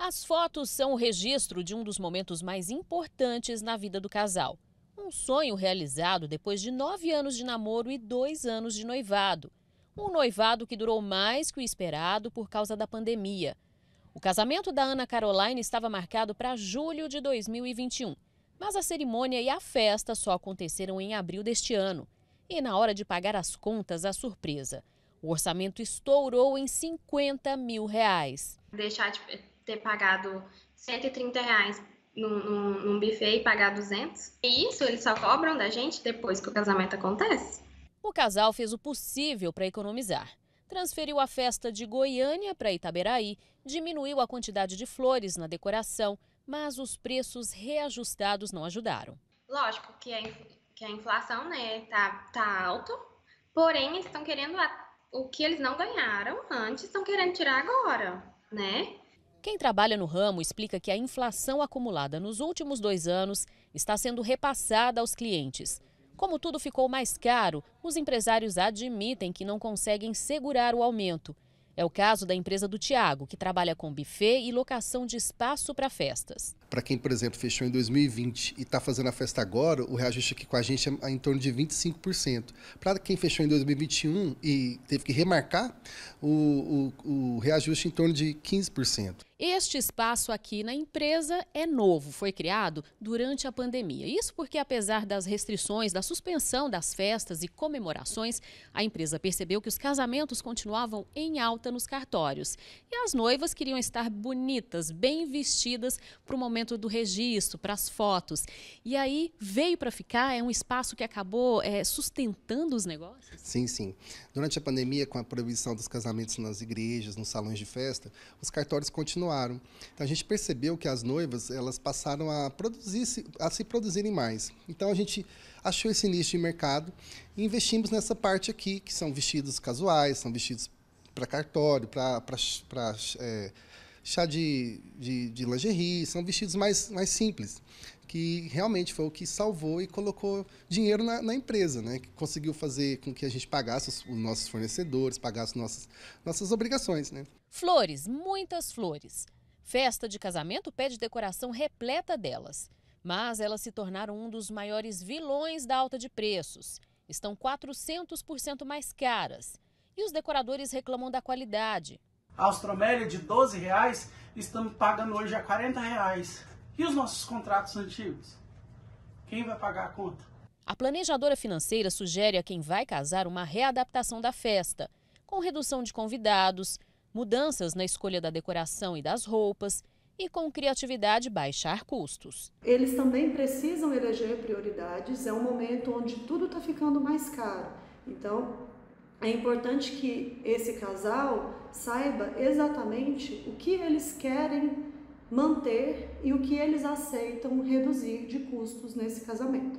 As fotos são o registro de um dos momentos mais importantes na vida do casal. Um sonho realizado depois de nove anos de namoro e dois anos de noivado. Um noivado que durou mais que o esperado por causa da pandemia. O casamento da Ana Caroline estava marcado para julho de 2021, mas a cerimônia e a festa só aconteceram em abril deste ano. E na hora de pagar as contas, a surpresa. O orçamento estourou em 50 mil reais. Deixar de ter pagado 130 reais num, num, num buffet e pagar 200. E isso eles só cobram da gente depois que o casamento acontece. O casal fez o possível para economizar. Transferiu a festa de Goiânia para Itaberaí, diminuiu a quantidade de flores na decoração, mas os preços reajustados não ajudaram. Lógico que a, que a inflação né, tá, tá alto, porém eles estão querendo a, o que eles não ganharam antes, estão querendo tirar agora, né? Quem trabalha no ramo explica que a inflação acumulada nos últimos dois anos está sendo repassada aos clientes. Como tudo ficou mais caro, os empresários admitem que não conseguem segurar o aumento. É o caso da empresa do Tiago, que trabalha com buffet e locação de espaço para festas. Para quem, por exemplo, fechou em 2020 e está fazendo a festa agora, o reajuste aqui com a gente é, é em torno de 25%. Para quem fechou em 2021 e teve que remarcar, o, o, o reajuste em torno de 15%. Este espaço aqui na empresa é novo, foi criado durante a pandemia. Isso porque, apesar das restrições, da suspensão das festas e comemorações, a empresa percebeu que os casamentos continuavam em alta nos cartórios. E as noivas queriam estar bonitas, bem vestidas para o momento momento do registro, para as fotos. E aí veio para ficar, é um espaço que acabou é, sustentando os negócios? Sim, sim. Durante a pandemia, com a proibição dos casamentos nas igrejas, nos salões de festa, os cartórios continuaram. Então a gente percebeu que as noivas elas passaram a produzir, a se produzirem mais. Então a gente achou esse nicho de mercado e investimos nessa parte aqui, que são vestidos casuais, são vestidos para cartório, para chá de, de, de lingerie, são vestidos mais, mais simples, que realmente foi o que salvou e colocou dinheiro na, na empresa, né? Que conseguiu fazer com que a gente pagasse os, os nossos fornecedores, pagasse nossas, nossas obrigações, né? Flores, muitas flores. Festa de casamento pede decoração repleta delas, mas elas se tornaram um dos maiores vilões da alta de preços. Estão 400% mais caras. E os decoradores reclamam da qualidade, a Austromélia de 12 reais, estamos pagando hoje a 40 reais. E os nossos contratos antigos? Quem vai pagar a conta? A planejadora financeira sugere a quem vai casar uma readaptação da festa, com redução de convidados, mudanças na escolha da decoração e das roupas e com criatividade baixar custos. Eles também precisam eleger prioridades, é um momento onde tudo está ficando mais caro. Então, é importante que esse casal saiba exatamente o que eles querem manter e o que eles aceitam reduzir de custos nesse casamento.